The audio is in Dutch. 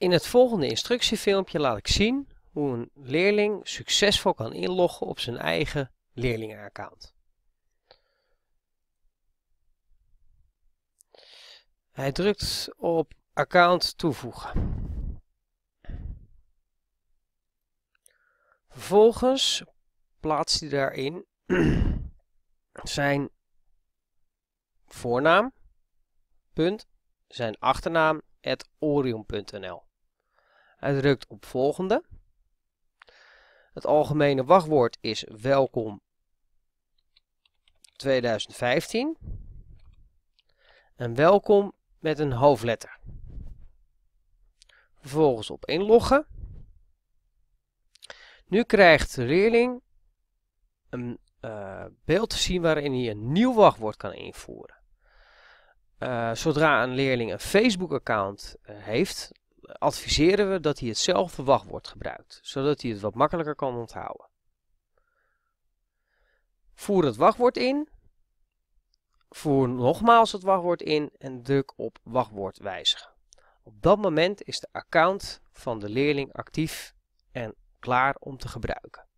In het volgende instructiefilmpje laat ik zien hoe een leerling succesvol kan inloggen op zijn eigen leerlingenaccount. Hij drukt op account toevoegen. Vervolgens plaatst hij daarin zijn voornaam, punt, zijn achternaam, at hij drukt op volgende. Het algemene wachtwoord is welkom 2015. En welkom met een hoofdletter. Vervolgens op inloggen. Nu krijgt de leerling een eh, beeld te zien waarin hij een nieuw wachtwoord kan invoeren. Eh, zodra een leerling een Facebook-account eh, heeft, adviseren we dat hij hetzelfde wachtwoord gebruikt, zodat hij het wat makkelijker kan onthouden. Voer het wachtwoord in, voer nogmaals het wachtwoord in en druk op wachtwoord wijzigen. Op dat moment is de account van de leerling actief en klaar om te gebruiken.